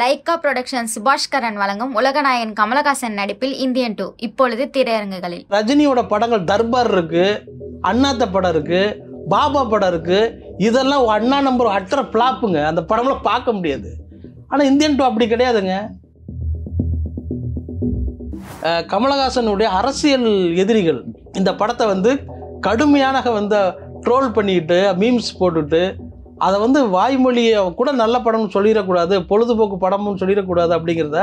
Lyca production சுபாஷ் கரன் வழங்கும் உலகநாயகன் கமலஹாசன் நடிப்பில் இந்தியன் டூ இப்பொழுது திரையரங்குகளில் ரஜினியோட படங்கள் தர்பார் இருக்கு அண்ணாத்த படம் இருக்கு பாபா படம் இருக்கு இதெல்லாம் அண்ணா நம்பர் அற்ற பிளாப்புங்க அந்த படம்லாம் பார்க்க முடியாது ஆனால் இந்தியன் டூ அப்படி கிடையாதுங்க கமலஹாசனுடைய அரசியல் எதிரிகள் இந்த படத்தை வந்து கடுமையாக வந்து ட்ரோல் பண்ணிக்கிட்டு மீம்ஸ் போட்டுட்டு அதை வந்து வாய்மொழியை கூட நல்ல படம்னு சொல்லிடக்கூடாது பொழுதுபோக்கு படம்னு சொல்லிடக்கூடாது அப்படிங்கிறத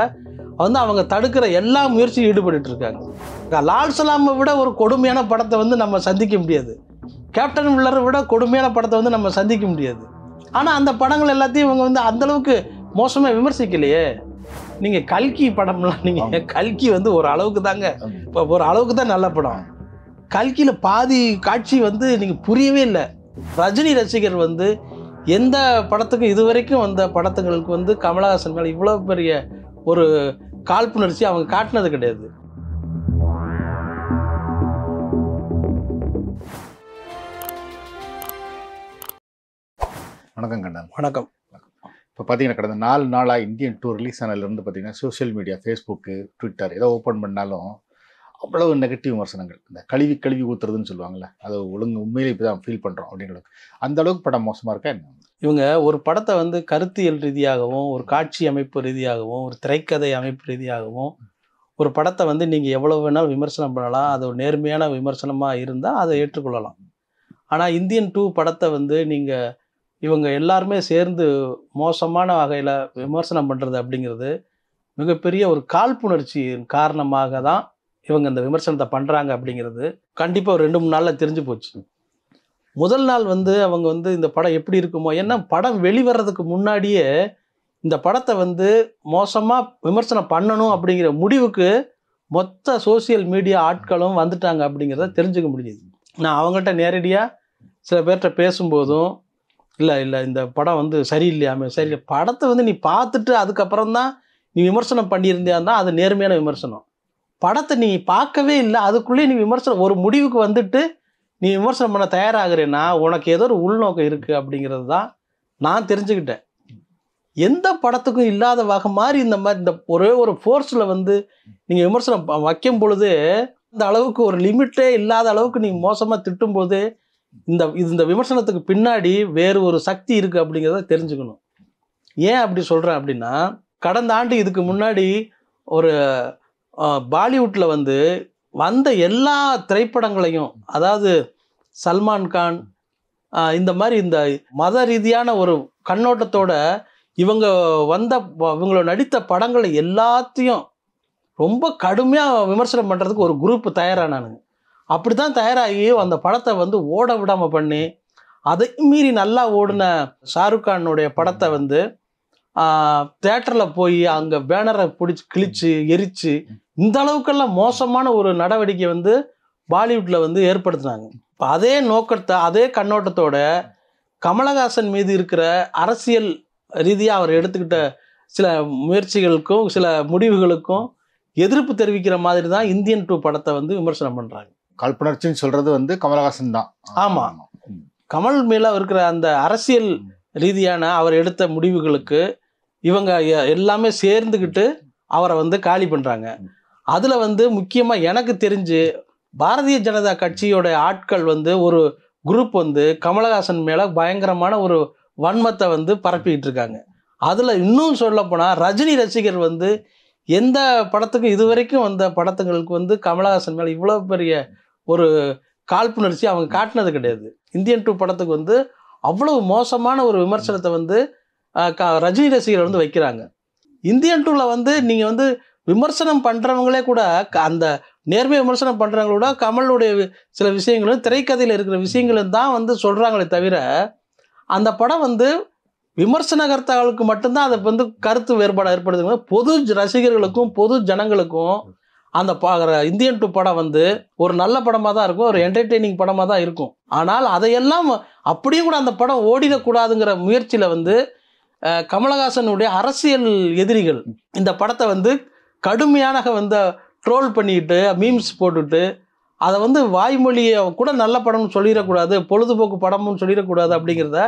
வந்து அவங்க தடுக்கிற எல்லா முயற்சியும் ஈடுபட்டு இருக்காங்க லால் சலாமை விட ஒரு கொடுமையான படத்தை வந்து நம்ம சந்திக்க முடியாது கேப்டன் உள்ளரை விட கொடுமையான படத்தை வந்து நம்ம சந்திக்க முடியாது ஆனால் அந்த படங்கள் எல்லாத்தையும் இவங்க வந்து அந்தளவுக்கு மோசமாக விமர்சிக்கலையே நீங்கள் கல்கி படம்லாம் நீங்கள் கல்கி வந்து ஒரு அளவுக்கு தாங்க இப்போ ஒரு அளவுக்கு தான் நல்ல படம் கல்கியில் பாதி காட்சி வந்து நீங்கள் புரியவே இல்லை ரஜினி ரசிகர் வந்து எந்த படத்துக்கும் இது வரைக்கும் வந்த படத்துங்களுக்கு வந்து கமலஹாசன் மேலே இவ்வளோ பெரிய ஒரு காழ்ப்புணர்ச்சி அவங்க காட்டினது கிடையாது வணக்கம் கண்ணன் வணக்கம் இப்போ பார்த்தீங்கன்னா கடந்த நாலு நாளாக இந்தியன் டூ ரிலீஸ் ஆனதுலேருந்து பார்த்தீங்கன்னா சோஷியல் மீடியா ஃபேஸ்புக்கு ட்விட்டர் ஏதோ ஓப்பன் பண்ணாலும் அவ்வளவு நெகட்டிவ் விமர்சனங்கள் இந்த கழுவி கழுவி ஊற்றுறதுன்னு சொல்லுவாங்கள்ல அது ஒழுங்கு உண்மையில இப்போ தான் ஃபீல் பண்ணுறோம் அப்படிங்கிறது அந்த அளவுக்கு படம் மோசமாக இருக்கா என்ன இவங்க ஒரு படத்தை வந்து கருத்தியல் ரீதியாகவும் ஒரு காட்சி அமைப்பு ரீதியாகவும் ஒரு திரைக்கதை அமைப்பு ரீதியாகவும் ஒரு படத்தை வந்து நீங்கள் எவ்வளோ வேணாலும் விமர்சனம் பண்ணலாம் அது ஒரு நேர்மையான விமர்சனமாக இருந்தால் அதை ஏற்றுக்கொள்ளலாம் ஆனால் இந்தியன் டூ படத்தை வந்து நீங்கள் இவங்க எல்லாருமே சேர்ந்து மோசமான வகையில் விமர்சனம் பண்ணுறது அப்படிங்கிறது மிகப்பெரிய ஒரு காழ்ப்புணர்ச்சியின் காரணமாக தான் இவங்க இந்த விமர்சனத்தை பண்ணுறாங்க அப்படிங்கிறது கண்டிப்பாக ஒரு ரெண்டு மூணு நாளில் தெரிஞ்சு போச்சு முதல் நாள் வந்து அவங்க வந்து இந்த படம் எப்படி இருக்குமோ ஏன்னா படம் வெளிவர்றதுக்கு முன்னாடியே இந்த படத்தை வந்து மோசமாக விமர்சனம் பண்ணணும் அப்படிங்கிற முடிவுக்கு மொத்த சோசியல் மீடியா ஆட்களும் வந்துட்டாங்க அப்படிங்கிறத தெரிஞ்சுக்க முடியுது நான் அவங்கள்ட்ட நேரடியாக சில பேர்கிட்ட பேசும்போதும் இல்லை இல்லை இந்த படம் வந்து சரியில்லையாமே சரியில்லை படத்தை வந்து நீ பார்த்துட்டு அதுக்கப்புறம் தான் நீ விமர்சனம் பண்ணியிருந்தியா தான் அது நேர்மையான விமர்சனம் படத்தை நீ பார்க்கவே இல்லை அதுக்குள்ளேயே நீ விமர்சனம் ஒரு முடிவுக்கு வந்துட்டு நீ விமர்சனம் பண்ண தயாராகிறேன்னா உனக்கு ஏதோ ஒரு உள்நோக்கம் இருக்குது அப்படிங்கிறது தான் நான் தெரிஞ்சுக்கிட்டேன் எந்த படத்துக்கும் இல்லாத வகை மாதிரி இந்த மாதிரி இந்த ஒரே ஒரு ஃபோர்ஸில் வந்து நீங்கள் விமர்சனம் வைக்கும் பொழுது இந்த அளவுக்கு ஒரு லிமிட்டே இல்லாத அளவுக்கு நீங்கள் மோசமாக திட்டும்போது இந்த இது இந்த விமர்சனத்துக்கு பின்னாடி வேறு ஒரு சக்தி இருக்குது அப்படிங்கிறத தெரிஞ்சுக்கணும் ஏன் அப்படி சொல்கிறேன் அப்படின்னா கடந்த ஆண்டு இதுக்கு முன்னாடி ஒரு பாலிவுட்டில் வந்து வந்த எல்லா திரைப்படங்களையும் அதாவது சல்மான் கான் இந்த மாதிரி இந்த மத ரீதியான ஒரு கண்ணோட்டத்தோட இவங்க வந்த இவங்களோட நடித்த படங்களை எல்லாத்தையும் ரொம்ப கடுமையாக விமர்சனம் பண்ணுறதுக்கு ஒரு குரூப் தயாரானானுங்க அப்படி தான் தயாராகி அந்த படத்தை வந்து ஓட விடாமல் பண்ணி அதை மீறி நல்லா ஓடின ஷாருக் கானுடைய படத்தை வந்து தேட்டரில் போய் அங்கே பேனரை பிடிச்சி கிழிச்சு எரித்து இந்த அளவுக்கெல்லாம் மோசமான ஒரு நடவடிக்கை வந்து பாலிவுட்டில் வந்து ஏற்படுத்தினாங்க இப்போ அதே நோக்கத்தை அதே கண்ணோட்டத்தோட கமலஹாசன் மீது இருக்கிற அரசியல் ரீதியாக அவர் எடுத்துக்கிட்ட சில முயற்சிகளுக்கும் சில முடிவுகளுக்கும் எதிர்ப்பு தெரிவிக்கிற மாதிரி தான் இந்தியன் டூ படத்தை வந்து விமர்சனம் பண்ணுறாங்க கல்பனர்ச்சின்னு சொல்கிறது வந்து கமலஹாசன் தான் ஆமாம் கமல் மேலே இருக்கிற அந்த அரசியல் ரீதியான அவர் எடுத்த முடிவுகளுக்கு இவங்க எல்லாமே சேர்ந்துக்கிட்டு அவரை வந்து காலி பண்ணுறாங்க அதில் வந்து முக்கியமாக எனக்கு தெரிஞ்சு பாரதிய ஜனதா கட்சியோடைய ஆட்கள் வந்து ஒரு குரூப் வந்து கமலஹாசன் மேலே பயங்கரமான ஒரு வன்மத்தை வந்து பரப்பிக்கிட்டு இருக்காங்க அதில் இன்னும் சொல்லப்போனால் ரஜினி ரசிகர் வந்து எந்த படத்துக்கும் இது வரைக்கும் வந்த படத்துங்களுக்கு வந்து கமலஹாசன் மேலே இவ்வளோ பெரிய ஒரு காழ்ப்புணர்ச்சி அவங்க காட்டினது கிடையாது இந்தியன் டூ படத்துக்கு வந்து அவ்வளவு மோசமான ஒரு விமர்சனத்தை வந்து ரஜினி ரசிகர் வந்து வைக்கிறாங்க இந்தியன் டூவில் வந்து நீங்கள் வந்து விமர்சனம் பண்ணுறவங்களே கூட அந்த நேர்மை விமர்சனம் பண்ணுறவங்களோட கமலுடைய சில விஷயங்களும் திரைக்கதையில் இருக்கிற விஷயங்களும் தான் வந்து சொல்கிறாங்களே தவிர அந்த படம் வந்து கருத்தாளுக்கு மட்டும்தான் அதை வந்து கருத்து வேறுபாடு ஏற்படுதுங்க பொது ரசிகர்களுக்கும் பொது ஜனங்களுக்கும் அந்த இந்தியன் டூ படம் வந்து ஒரு நல்ல படமாக தான் இருக்கும் ஒரு என்டர்டெய்னிங் படமாக தான் இருக்கும் ஆனால் அதையெல்லாம் அப்படியும் கூட அந்த படம் ஓடிடக்கூடாதுங்கிற முயற்சியில் வந்து கமலஹாசனுடைய அரசியல் எதிரிகள் இந்த படத்தை வந்து கடுமையான வந்து ட்ரோல் பண்ணிட்டு மீம்ஸ் போட்டுட்டு அதை வந்து வாய்மொழியை கூட நல்ல படம்னு சொல்லிடக்கூடாது பொழுதுபோக்கு படம்னு சொல்லிடக்கூடாது அப்படிங்கிறத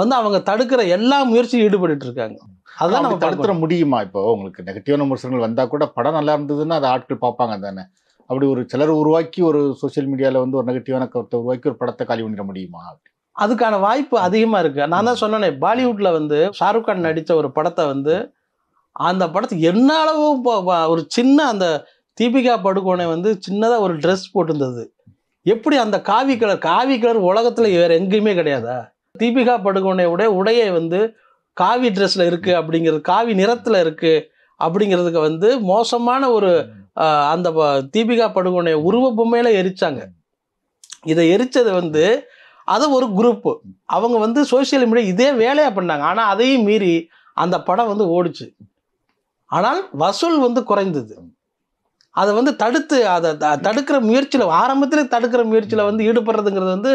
வந்து அவங்க தடுக்கிற எல்லா முயற்சியும் ஈடுபட்டு இருக்காங்க அதான் நம்ம தடுத்துட முடியுமா இப்போ உங்களுக்கு நெகட்டிவான விமர்சனங்கள் வந்தால் கூட படம் நல்லா இருந்ததுன்னா அதை ஆட்கள் பார்ப்பாங்க தானே அப்படி ஒரு சிலர் உருவாக்கி ஒரு சோசியல் மீடியாவில் வந்து ஒரு நெகட்டிவான கருத்தை உருவாக்கி ஒரு படத்தை காலி பண்ணிட முடியுமா அதுக்கான வாய்ப்பு அதிகமாக இருக்குது நான் தான் சொன்னேனே பாலிவுட்டில் வந்து ஷாருக் கான் நடித்த ஒரு படத்தை வந்து அந்த படத்துக்கு என்ன அளவு ஒரு சின்ன அந்த தீபிகா படுகோனை வந்து சின்னதாக ஒரு ட்ரெஸ் போட்டிருந்தது எப்படி அந்த காவி கலர் காவி கலர் உலகத்தில் வேறு எங்கேயுமே கிடையாதா தீபிகா உடைய உடையை வந்து காவி ட்ரெஸ்ஸில் இருக்குது அப்படிங்கிறது காவி நிறத்தில் இருக்குது அப்படிங்கிறதுக்கு வந்து மோசமான ஒரு அந்த தீபிகா படுகோனை உருவ பொம்மையில் எரித்தாங்க இதை எரித்தது வந்து அது ஒரு குரூப்பு அவங்க வந்து சோசியல் மீடியா இதே வேலையாக பண்ணாங்க ஆனால் அதையும் மீறி அந்த படம் வந்து ஓடிச்சு ஆனால் வசூல் வந்து குறைந்தது அதை வந்து தடுத்து அதை தடுக்கிற முயற்சியில் ஆரம்பத்தில் தடுக்கிற முயற்சியில் வந்து ஈடுபடுறதுங்கிறது வந்து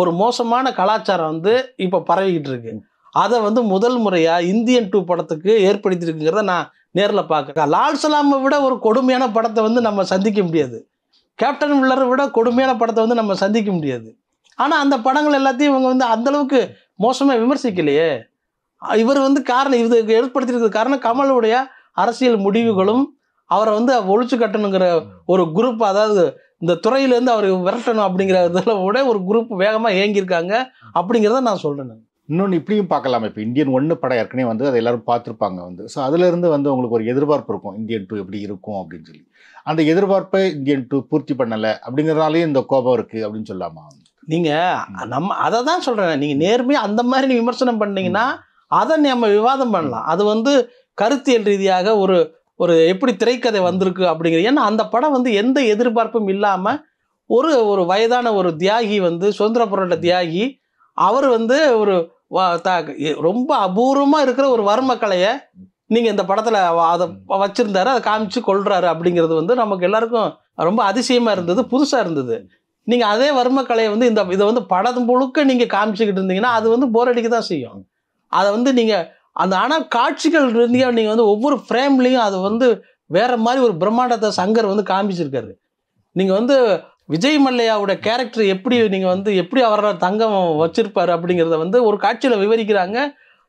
ஒரு மோசமான கலாச்சாரம் வந்து இப்போ பரவிக்கிட்டு இருக்கு அதை வந்து முதல் முறையாக இந்தியன் டூ படத்துக்கு ஏற்படுத்தியிருக்குங்கிறத நான் நேரில் பார்க்குறேன் லால் சலாமை விட ஒரு கொடுமையான படத்தை வந்து நம்ம சந்திக்க முடியாது கேப்டன் வில்லரை விட கொடுமையான படத்தை வந்து நம்ம சந்திக்க முடியாது ஆனால் அந்த படங்கள் எல்லாத்தையும் இவங்க வந்து அந்தளவுக்கு மோசமாக விமர்சிக்கலையே இவர் வந்து காரணம் இது ஏற்படுத்தியிருக்கிறது காரணம் கமலுடைய அரசியல் முடிவுகளும் அவரை வந்து ஒழிச்சு கட்டணுங்கிற ஒரு குரூப் அதாவது இந்த துறையிலேருந்து அவர் விரட்டணும் அப்படிங்கிற இதில் கூட ஒரு குரூப் வேகமாக இயங்கியிருக்காங்க அப்படிங்கிறத நான் சொல்கிறேன் இன்னொன்று இப்படியும் பார்க்கலாம் இப்போ இந்தியன் ஒன்று படம் ஏற்கனவே வந்து அதை எல்லாரும் பார்த்துருப்பாங்க வந்து ஸோ அதுலேருந்து வந்து உங்களுக்கு ஒரு எதிர்பார்ப்பு இருக்கும் இந்தியன் டூ எப்படி இருக்கும் அப்படின்னு சொல்லி அந்த எதிர்பார்ப்பை இந்தியன் டூ பூர்த்தி பண்ணலை அப்படிங்கிறனாலே இந்த கோபம் இருக்குது அப்படின்னு சொல்லாமா நீங்கள் நம்ம அதை தான் சொல்கிறேன் நீங்கள் நேர்மையாக அந்த மாதிரி நீங்கள் விமர்சனம் பண்ணீங்கன்னா அதை நம்ம விவாதம் பண்ணலாம் அது வந்து கருத்தியல் ரீதியாக ஒரு ஒரு எப்படி திரைக்கதை வந்திருக்கு அப்படிங்கிறது ஏன்னா அந்த படம் வந்து எந்த எதிர்பார்ப்பும் இல்லாமல் ஒரு ஒரு வயதான ஒரு தியாகி வந்து சுதந்திர போராட்ட தியாகி அவர் வந்து ஒரு ரொம்ப அபூர்வமாக இருக்கிற ஒரு வர்ம கலையை நீங்கள் இந்த படத்தில் அதை வச்சுருந்தாரு அதை காமிச்சு கொள்கிறாரு அப்படிங்கிறது வந்து நமக்கு எல்லாருக்கும் ரொம்ப அதிசயமாக இருந்தது புதுசாக இருந்தது நீங்கள் அதே வர்ம கலையை வந்து இந்த இதை வந்து படம் முழுக்க நீங்கள் காமிச்சிக்கிட்டு இருந்தீங்கன்னா அது வந்து போர் அடிக்க தான் செய்யும் அதை வந்து நீங்கள் அந்த ஆனால் காட்சிகள் இருந்தீங்க நீங்கள் வந்து ஒவ்வொரு ஃப்ரேம்லேயும் அது வந்து வேற மாதிரி ஒரு பிரம்மாண்டத்தை சங்கர் வந்து காமிச்சிருக்காரு நீங்கள் வந்து விஜய் மல்லையாவோட கேரக்டர் எப்படி நீங்கள் வந்து எப்படி அவரோட தங்கம் வச்சிருப்பாரு அப்படிங்கிறத வந்து ஒரு காட்சியில் விவரிக்கிறாங்க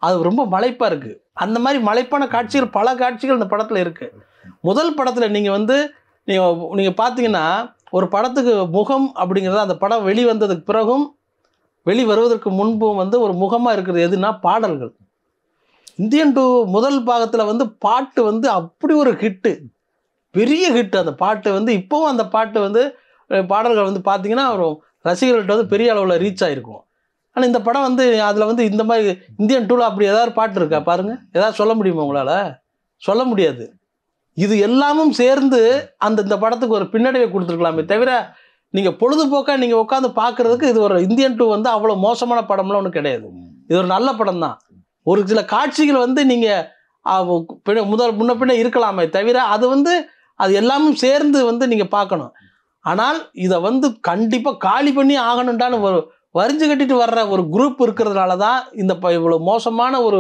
அது ரொம்ப மலைப்பாக இருக்குது அந்த மாதிரி மலைப்பான காட்சிகள் பல காட்சிகள் இந்த படத்தில் இருக்குது முதல் படத்தில் நீங்கள் வந்து நீங்கள் நீங்கள் பார்த்தீங்கன்னா ஒரு படத்துக்கு முகம் அப்படிங்கிறது அந்த படம் வெளிவந்ததுக்கு பிறகும் வெளி வருவதற்கு முன்பும் வந்து ஒரு முகமாக இருக்கிறது எதுனா பாடல்கள் இந்தியன் டூ முதல் பாகத்தில் வந்து பாட்டு வந்து அப்படி ஒரு ஹிட்டு பெரிய ஹிட் அந்த பாட்டு வந்து இப்போவும் அந்த பாட்டு வந்து பாடல்கள் வந்து பார்த்தீங்கன்னா ஒரு ரசிகர்கள்ட்ட வந்து பெரிய அளவில் ரீச் ஆகிருக்கும் ஆனால் இந்த படம் வந்து அதில் வந்து இந்த மாதிரி இந்தியன் டூவில் அப்படி ஏதாவது பாட்டு இருக்கா பாருங்கள் ஏதாவது சொல்ல முடியுமா உங்களால் சொல்ல முடியாது இது எல்லாமும் சேர்ந்து அந்த இந்த படத்துக்கு ஒரு பின்னடைவை கொடுத்துருக்கலாமே தவிர நீங்கள் பொழுதுபோக்காக நீங்கள் உட்காந்து பார்க்குறதுக்கு இது ஒரு இந்தியன் டூ வந்து அவ்வளோ மோசமான படம்லாம் ஒன்றும் கிடையாது இது ஒரு நல்ல படம் தான் ஒரு சில காட்சிகள் வந்து நீங்கள் முதல் முன்ன பின்னே இருக்கலாமே தவிர அது வந்து அது எல்லாமும் சேர்ந்து வந்து நீங்கள் பார்க்கணும் ஆனால் இதை வந்து கண்டிப்பாக காலி பண்ணி ஆகணுன்டான்னு ஒரு வரிஞ்சு கட்டிட்டு வர்ற ஒரு குரூப் இருக்கிறதுனால தான் இந்த இவ்வளோ மோசமான ஒரு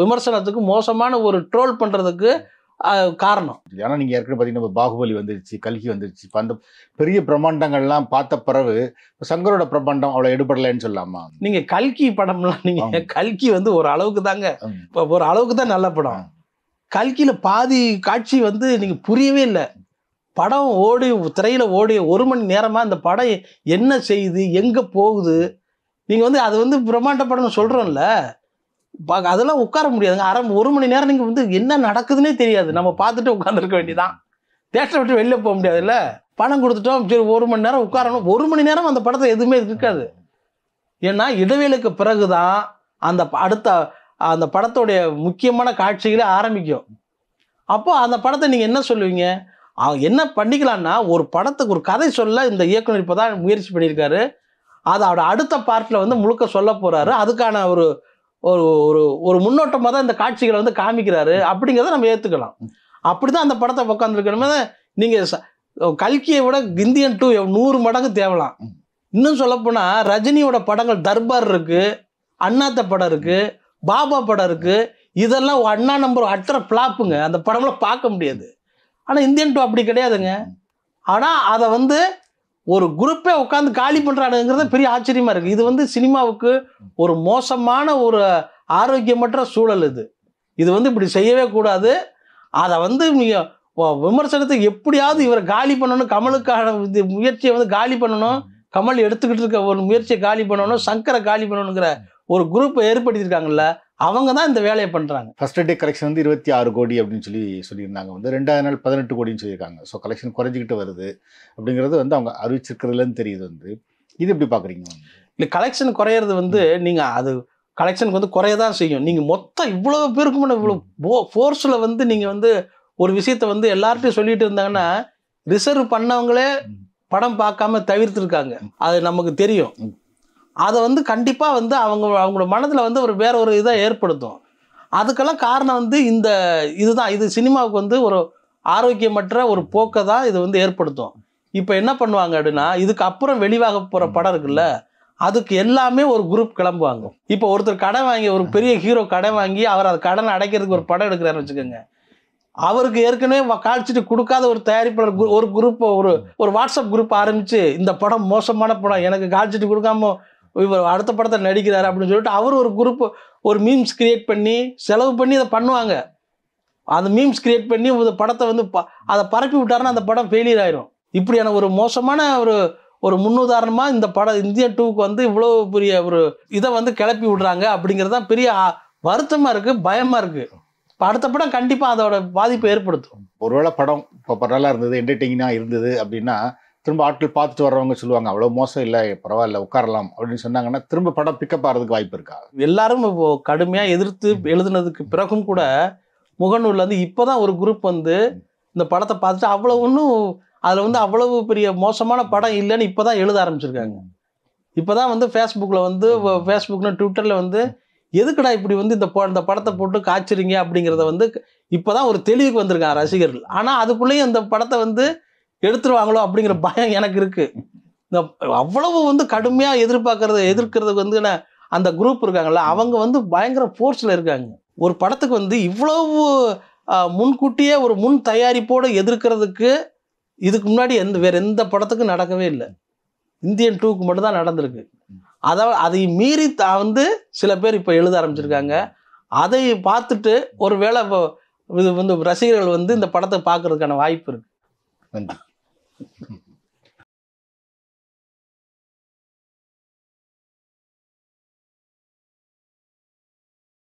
விமர்சனத்துக்கு மோசமான ஒரு ட்ரோல் பண்ணுறதுக்கு காரணம் ஏன்னா நீங்கள் ஏற்கனவே பார்த்தீங்கன்னா பாகுபலி வந்துருச்சு கல்கி வந்துருச்சு அந்த பெரிய பிரம்மாண்டங்கள்லாம் பார்த்த பிறகு சங்கரோட பிரம்மாண்டம் அவ்வளோ எடுபடலைன்னு சொல்லலாமா நீங்கள் கல்கி படம்லாம் நீங்கள் கல்கி வந்து ஒரு அளவுக்கு தாங்க ஒரு அளவுக்கு தான் நல்ல படம் கல்கியில் பாதி காட்சி வந்து நீங்கள் புரியவே இல்லை படம் ஓடி திரையில் ஓடி ஒரு மணி நேரமாக அந்த படம் என்ன செய்யுது எங்கே போகுது நீங்கள் வந்து அது வந்து பிரம்மாண்ட படம்னு சொல்கிறோம்ல அதெல்லாம் உட்கார முடியாதுங்க அரை ஒரு மணி நேரம் நீங்கள் வந்து என்ன நடக்குதுன்னே தெரியாது நம்ம பார்த்துட்டு உட்காந்துருக்க வேண்டியதான் தேட்டரை விட்டு வெளியில் போக முடியாதுல்ல பணம் கொடுத்துட்டோம் சரி ஒரு மணி நேரம் உட்காரணும் ஒரு மணி நேரம் அந்த படத்தை எதுவுமே இருக்காது ஏன்னா இடைவேளுக்கு தான் அந்த அடுத்த அந்த படத்தோடைய முக்கியமான காட்சிகளே ஆரம்பிக்கும் அப்போது அந்த படத்தை நீங்கள் என்ன சொல்லுவீங்க என்ன பண்ணிக்கலான்னா ஒரு படத்துக்கு ஒரு கதை சொல்ல இந்த இயக்குனர் இப்போ தான் முயற்சி பண்ணியிருக்காரு அதோட அடுத்த பார்ட்டில் வந்து முழுக்க சொல்ல போகிறாரு அதுக்கான ஒரு ஒரு ஒரு ஒரு முன்னோட்டமாக தான் இந்த காட்சிகளை வந்து காமிக்கிறாரு அப்படிங்கிறத நம்ம ஏற்றுக்கலாம் அப்படி தான் அந்த படத்தை உட்காந்துருக்கணுமே நீங்கள் கல்கியை விட இந்தியன் டூ நூறு மடங்கு தேவலாம் இன்னும் சொல்லப்போனால் ரஜினியோட படங்கள் தர்பார் இருக்குது அண்ணாத்த படம் இருக்குது பாபா படம் இருக்குது இதெல்லாம் அண்ணா நம்பர் அற்ற ஃப்ளாப்புங்க அந்த படங்களை பார்க்க முடியாது ஆனால் இந்தியன் டூ அப்படி கிடையாதுங்க ஆனால் அதை வந்து ஒரு குரூப்பே உட்காந்து காலி பண்ணுறானுங்கிறது பெரிய ஆச்சரியமாக இருக்குது இது வந்து சினிமாவுக்கு ஒரு மோசமான ஒரு ஆரோக்கியமற்ற சூழல் இது இது வந்து இப்படி செய்யவே கூடாது அதை வந்து நீங்கள் விமர்சனத்தை எப்படியாவது இவரை காலி பண்ணணும் கமலுக்கான இது முயற்சியை வந்து காலி பண்ணணும் கமல் எடுத்துக்கிட்டு இருக்க ஒரு முயற்சியை காலி பண்ணணும் சங்கரை காலி பண்ணணுங்கிற ஒரு குரூப்பை ஏற்படுத்தியிருக்காங்கல்ல அவங்க தான் இந்த வேலையை பண்ணுறாங்க ஃபர்ஸ்ட் டே கலெக்ஷன் வந்து இருபத்தி ஆறு கோடி அப்படின்னு சொல்லி சொல்லியிருந்தாங்க வந்து ரெண்டாவது நாள் பதினெட்டு கோடின்னு சொல்லியிருக்காங்க ஸோ கலெக்ஷன் குறைஞ்சிக்கிட்டு வருது அப்படிங்கிறது வந்து அவங்க அறிவிச்சிருக்கிறதுலன்னு தெரியுது வந்து இது எப்படி பார்க்குறீங்க இல்லை கலெக்ஷன் குறையிறது வந்து நீங்கள் அது கலெக்ஷனுக்கு வந்து குறைய தான் செய்யும் நீங்கள் மொத்தம் இவ்வளோ பேருக்கு முன்னே இவ்வளோ போ ஃபோர்ஸில் வந்து நீங்கள் வந்து ஒரு விஷயத்த வந்து எல்லார்ட்டையும் சொல்லிட்டு இருந்தாங்கன்னா ரிசர்வ் பண்ணவங்களே படம் பார்க்காம தவிர்த்துருக்காங்க அது நமக்கு தெரியும் அதை வந்து கண்டிப்பாக வந்து அவங்க அவங்களோட மனதில் வந்து ஒரு வேற ஒரு இதை ஏற்படுத்தும் அதுக்கெல்லாம் காரணம் வந்து இந்த இதுதான் இது சினிமாவுக்கு வந்து ஒரு ஆரோக்கியமற்ற ஒரு போக்கை தான் இது வந்து ஏற்படுத்தும் இப்போ என்ன பண்ணுவாங்க அப்படின்னா இதுக்கு அப்புறம் வெளிவாக போகிற படம் இருக்குல்ல அதுக்கு எல்லாமே ஒரு குரூப் கிளம்புவாங்க இப்போ ஒருத்தர் கடை வாங்கி ஒரு பெரிய ஹீரோ கடை வாங்கி அவர் அது கடனை அடைக்கிறதுக்கு ஒரு படம் எடுக்கிறாருன்னு வச்சுக்கோங்க அவருக்கு ஏற்கனவே காய்ச்சிட்டு கொடுக்காத ஒரு தயாரிப்பாளர் ஒரு குரூப் ஒரு ஒரு வாட்ஸ்அப் குரூப் ஆரம்பித்து இந்த படம் மோசமான படம் எனக்கு காய்ச்சிட்டு கொடுக்காம இவர் அடுத்த படத்தை நடிக்கிறாரு அப்படின்னு சொல்லிட்டு அவர் ஒரு குரூப் ஒரு மீம்ஸ் கிரியேட் பண்ணி செலவு பண்ணி அதை பண்ணுவாங்க அந்த மீம்ஸ் கிரியேட் பண்ணி ஒரு படத்தை வந்து ப அதை பரப்பி விட்டாருன்னா அந்த படம் ஃபெயிலியர் ஆயிரும் இப்படியான ஒரு மோசமான ஒரு ஒரு முன்னுதாரணமாக இந்த படம் இந்தியா டூவுக்கு வந்து இவ்வளோ பெரிய ஒரு இதை வந்து கிளப்பி விடுறாங்க அப்படிங்கிறது தான் பெரிய வருத்தமாக இருக்குது பயமாக இருக்குது இப்போ அடுத்த படம் கண்டிப்பாக அதோட பாதிப்பை ஏற்படுத்தும் ஒருவேளை படம் இப்போ நல்லா இருந்தது என்டர்டெயினாக இருந்தது அப்படின்னா திரும்ப ஆட்கள் பார்த்துட்டு வர்றவங்க சொல்லுவாங்க அவ்வளோ மோசம் இல்லை பரவாயில்ல உட்காரலாம் அப்படின்னு சொன்னாங்கன்னா திரும்ப படம் பிக்கப் ஆகிறதுக்கு வாய்ப்பு இருக்கா எல்லாரும் இப்போ கடுமையாக எதிர்த்து எழுதுனதுக்கு பிறகும் கூட முகநூலில் வந்து இப்போ தான் ஒரு குரூப் வந்து இந்த படத்தை பார்த்துட்டு அவ்வளோ ஒன்றும் அதில் வந்து அவ்வளவு பெரிய மோசமான படம் இல்லைன்னு இப்போ தான் எழுத ஆரம்பிச்சிருக்காங்க இப்போ தான் வந்து ஃபேஸ்புக்கில் வந்து ஃபேஸ்புக்னு ட்விட்டரில் வந்து எதுக்குடா இப்படி வந்து இந்த இந்த படத்தை போட்டு காய்ச்சிறீங்க அப்படிங்கிறத வந்து இப்போ தான் ஒரு தெளிவுக்கு வந்திருக்காங்க ரசிகர்கள் ஆனால் அதுக்குள்ளேயும் இந்த படத்தை வந்து எடுத்துருவாங்களோ அப்படிங்கிற பயம் எனக்கு இருக்கு இந்த அவ்வளவு வந்து கடுமையா எதிர்பார்க்கறது எதிர்க்கிறதுக்கு வந்து அந்த குரூப் இருக்காங்கல்ல அவங்க வந்து பயங்கர ஃபோர்ஸில் இருக்காங்க ஒரு படத்துக்கு வந்து இவ்வளவு முன்கூட்டியே ஒரு முன் தயாரிப்போடு எதிர்க்கிறதுக்கு இதுக்கு முன்னாடி எந்த வேற எந்த படத்துக்கும் நடக்கவே இல்லை இந்தியன் டூக்கு மட்டும்தான் நடந்திருக்கு அதாவது அதை மீறி வந்து சில பேர் இப்போ எழுத ஆரம்பிச்சிருக்காங்க அதை பார்த்துட்டு ஒரு வேளை இது வந்து ரசிகர்கள் வந்து இந்த படத்தை பார்க்கறதுக்கான வாய்ப்பு இருக்கு நன்றி Hmm.